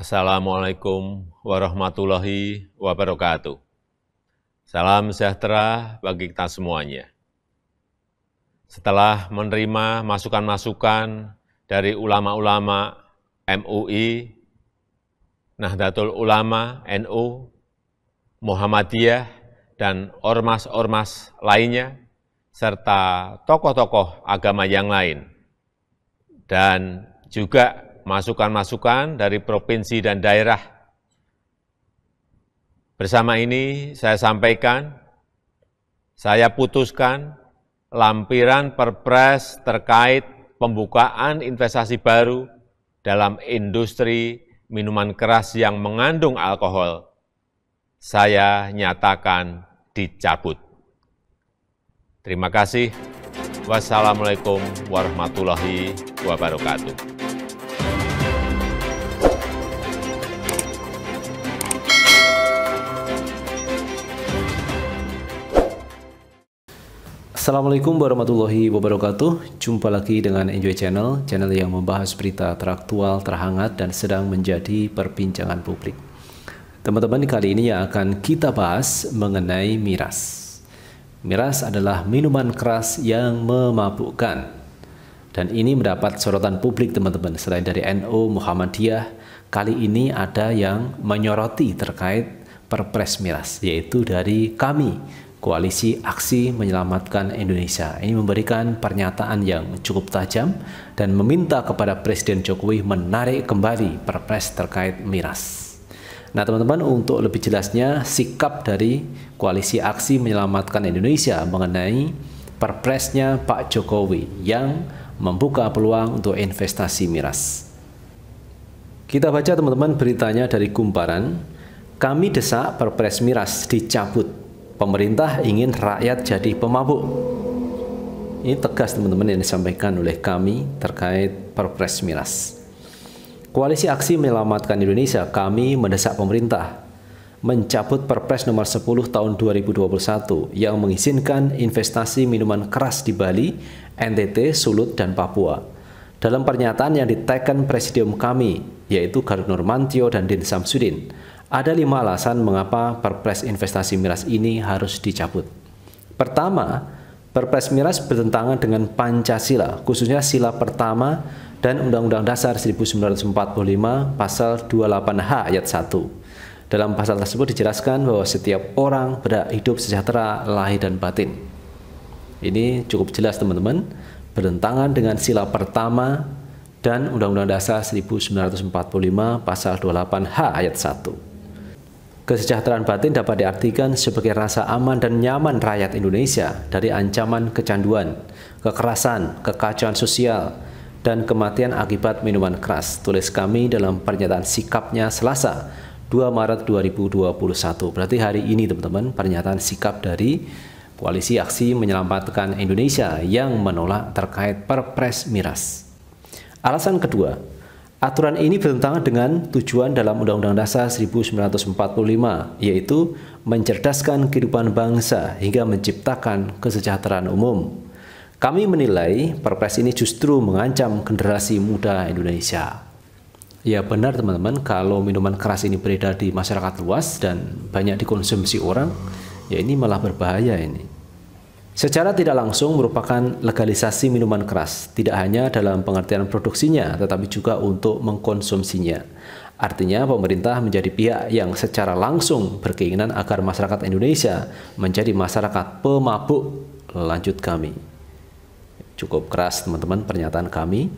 Assalamualaikum warahmatullahi wabarakatuh. Salam sejahtera bagi kita semuanya. Setelah menerima masukan-masukan dari ulama-ulama MUI, Nahdlatul Ulama, NU, Muhammadiyah, dan ormas-ormas lainnya, serta tokoh-tokoh agama yang lain, dan juga masukan-masukan dari provinsi dan daerah. Bersama ini saya sampaikan, saya putuskan lampiran perpres terkait pembukaan investasi baru dalam industri minuman keras yang mengandung alkohol, saya nyatakan dicabut. Terima kasih. Wassalamualaikum warahmatullahi wabarakatuh. Assalamualaikum warahmatullahi wabarakatuh. Jumpa lagi dengan Enjoy Channel, channel yang membahas berita teraktual, terhangat, dan sedang menjadi perbincangan publik. Teman-teman, kali ini yang akan kita bahas mengenai miras. Miras adalah minuman keras yang memabukkan. Dan ini mendapat sorotan publik teman-teman. Selain dari NU, Muhammadiyah, kali ini ada yang menyoroti terkait perpres miras, yaitu dari kami, Koalisi Aksi Menyelamatkan Indonesia. Ini memberikan pernyataan yang cukup tajam dan meminta kepada Presiden Jokowi menarik kembali perpres terkait miras. Nah, teman-teman, untuk lebih jelasnya sikap dari Koalisi Aksi Menyelamatkan Indonesia mengenai perpresnya Pak Jokowi yang membuka peluang untuk investasi miras. Kita baca teman-teman beritanya dari Kumparan. Kami desak Perpres Miras dicabut pemerintah ingin rakyat jadi pemabuk. Ini tegas teman-teman yang disampaikan oleh kami terkait Perpres Miras. Koalisi Aksi Menyelamatkan Indonesia, kami mendesak pemerintah mencabut Perpres nomor 10 tahun 2021 yang mengizinkan investasi minuman keras di Bali, NTT, Sulut, dan Papua. Dalam pernyataan yang diteken presidium kami, yaitu Garut Normantio dan Din Samsudin, ada lima alasan mengapa Perpres investasi miras ini harus dicabut. Pertama, Perpres miras bertentangan dengan Pancasila, khususnya sila pertama dan Undang-Undang Dasar 1945 pasal 28H ayat 1. Dalam pasal tersebut dijelaskan bahwa setiap orang berhak hidup sejahtera lahir dan batin. Ini cukup jelas teman-teman, bertentangan dengan sila pertama dan Undang-Undang Dasar 1945 pasal 28H ayat 1. Kesejahteraan batin dapat diartikan sebagai rasa aman dan nyaman rakyat Indonesia dari ancaman kecanduan, kekerasan, kekacauan sosial, dan kematian akibat minuman keras. Tulis kami dalam pernyataan sikapnya Selasa 2 Maret 2021. Berarti hari ini teman-teman pernyataan sikap dari Koalisi Aksi Menyelamatkan Indonesia yang menolak terkait Perpres Miras. Alasan kedua, Aturan ini bertentangan dengan tujuan dalam Undang-Undang Dasar 1945, yaitu mencerdaskan kehidupan bangsa hingga menciptakan kesejahteraan umum. Kami menilai perpres ini justru mengancam generasi muda Indonesia. Ya benar teman-teman, kalau minuman keras ini beredar di masyarakat luas dan banyak dikonsumsi orang, ya ini malah berbahaya ini. Secara tidak langsung merupakan legalisasi minuman keras, tidak hanya dalam pengertian produksinya, tetapi juga untuk mengkonsumsinya. Artinya pemerintah menjadi pihak yang secara langsung berkeinginan agar masyarakat Indonesia menjadi masyarakat pemabuk. Lanjut kami. Cukup keras teman-teman pernyataan kami.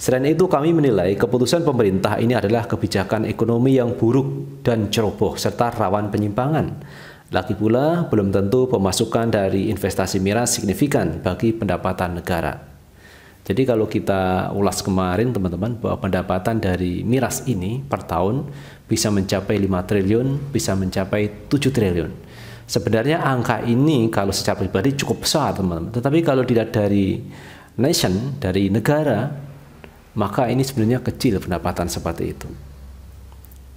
Selain itu, kami menilai keputusan pemerintah ini adalah kebijakan ekonomi yang buruk dan ceroboh serta rawan penyimpangan. Lagi pula, belum tentu pemasukan dari investasi miras signifikan bagi pendapatan negara. Jadi kalau kita ulas kemarin teman-teman bahwa pendapatan dari miras ini per tahun bisa mencapai 5 triliun, bisa mencapai 7 triliun. Sebenarnya angka ini kalau secara pribadi cukup besar teman-teman. Tetapi kalau dilihat dari nation, dari negara, maka ini sebenarnya kecil pendapatan seperti itu.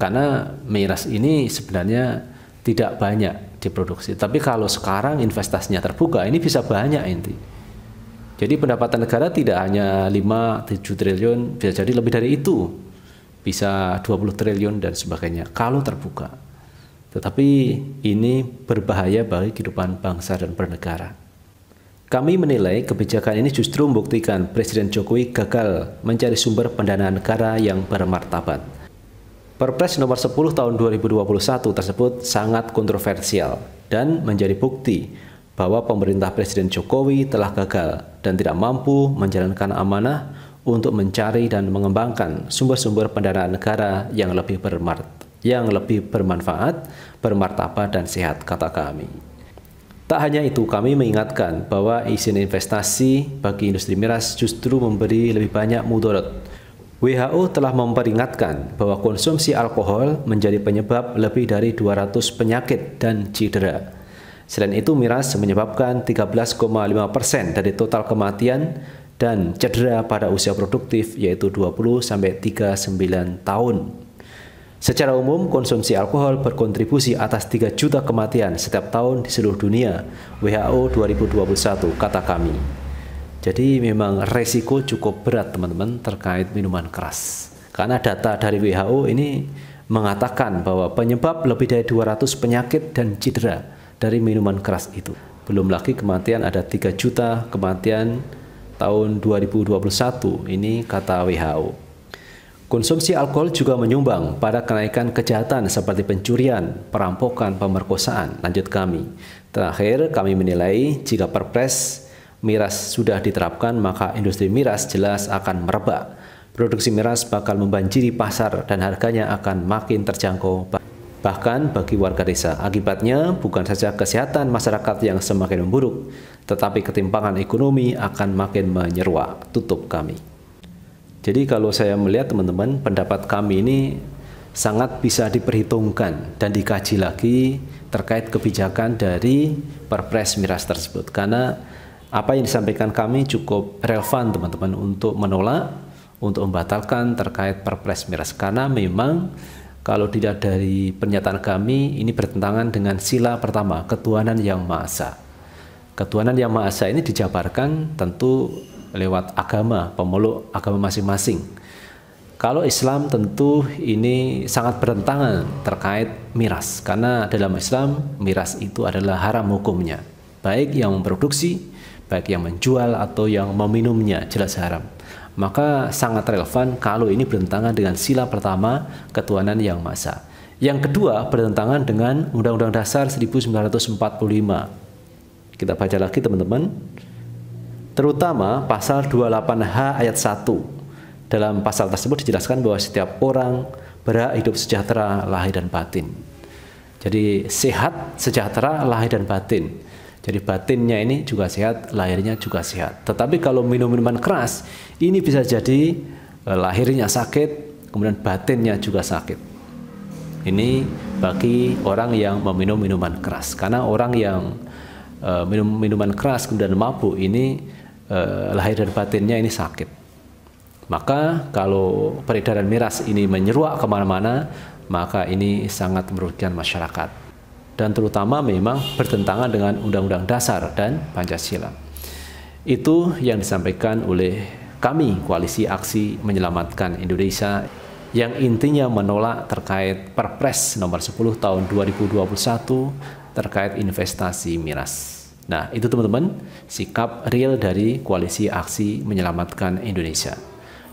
Karena miras ini sebenarnya tidak banyak diproduksi. Tapi kalau sekarang investasinya terbuka, ini bisa banyak inti. Jadi pendapatan negara tidak hanya 5, 7 triliun, bisa jadi lebih dari itu. Bisa 20 triliun dan sebagainya kalau terbuka. Tetapi ini berbahaya bagi kehidupan bangsa dan bernegara. Kami menilai kebijakan ini justru membuktikan Presiden Jokowi gagal mencari sumber pendanaan negara yang bermartabat Perpres nomor 10 tahun 2021 tersebut sangat kontroversial dan menjadi bukti bahwa pemerintah Presiden Jokowi telah gagal dan tidak mampu menjalankan amanah untuk mencari dan mengembangkan sumber-sumber pendanaan negara yang lebih bermart yang lebih bermanfaat, bermartabat dan sehat kata kami. Tak hanya itu, kami mengingatkan bahwa izin investasi bagi industri miras justru memberi lebih banyak mudarat WHO telah memperingatkan bahwa konsumsi alkohol menjadi penyebab lebih dari 200 penyakit dan cedera. Selain itu, miras menyebabkan 13,5 persen dari total kematian dan cedera pada usia produktif yaitu 20-39 tahun. Secara umum, konsumsi alkohol berkontribusi atas 3 juta kematian setiap tahun di seluruh dunia, WHO 2021, kata kami. Jadi memang resiko cukup berat teman-teman terkait minuman keras. Karena data dari WHO ini mengatakan bahwa penyebab lebih dari 200 penyakit dan cedera dari minuman keras itu. Belum lagi kematian ada 3 juta kematian tahun 2021 ini kata WHO. Konsumsi alkohol juga menyumbang pada kenaikan kejahatan seperti pencurian, perampokan, pemerkosaan. Lanjut kami. Terakhir, kami menilai jika Perpres miras sudah diterapkan, maka industri miras jelas akan merebak. Produksi miras bakal membanjiri pasar dan harganya akan makin terjangkau bahkan bagi warga desa. Akibatnya bukan saja kesehatan masyarakat yang semakin memburuk, tetapi ketimpangan ekonomi akan makin menyeruak. Tutup kami. Jadi kalau saya melihat teman-teman, pendapat kami ini sangat bisa diperhitungkan dan dikaji lagi terkait kebijakan dari Perpres Miras tersebut. Karena apa yang disampaikan kami cukup relevan teman-teman untuk menolak, untuk membatalkan terkait perpres miras karena memang kalau tidak dari pernyataan kami ini bertentangan dengan sila pertama ketuhanan yang maha esa. Ketuhanan yang maha esa ini dijabarkan tentu lewat agama, pemeluk agama masing-masing. Kalau Islam tentu ini sangat bertentangan terkait miras karena dalam Islam miras itu adalah haram hukumnya. Baik yang memproduksi baik yang menjual atau yang meminumnya jelas haram. Maka sangat relevan kalau ini bertentangan dengan sila pertama ketuhanan yang masa. Yang kedua bertentangan dengan Undang-Undang Dasar 1945. Kita baca lagi teman-teman. Terutama pasal 28H ayat 1. Dalam pasal tersebut dijelaskan bahwa setiap orang berhak hidup sejahtera lahir dan batin. Jadi sehat, sejahtera lahir dan batin. Jadi batinnya ini juga sehat, lahirnya juga sehat. Tetapi kalau minum minuman keras, ini bisa jadi eh, lahirnya sakit, kemudian batinnya juga sakit. Ini bagi orang yang meminum minuman keras. Karena orang yang eh, minum minuman keras kemudian mabuk ini eh, lahir dan batinnya ini sakit. Maka kalau peredaran miras ini menyeruak kemana-mana, maka ini sangat merugikan masyarakat dan terutama memang bertentangan dengan Undang-Undang Dasar dan Pancasila. Itu yang disampaikan oleh kami Koalisi Aksi Menyelamatkan Indonesia yang intinya menolak terkait Perpres nomor 10 tahun 2021 terkait investasi miras. Nah, itu teman-teman sikap real dari Koalisi Aksi Menyelamatkan Indonesia.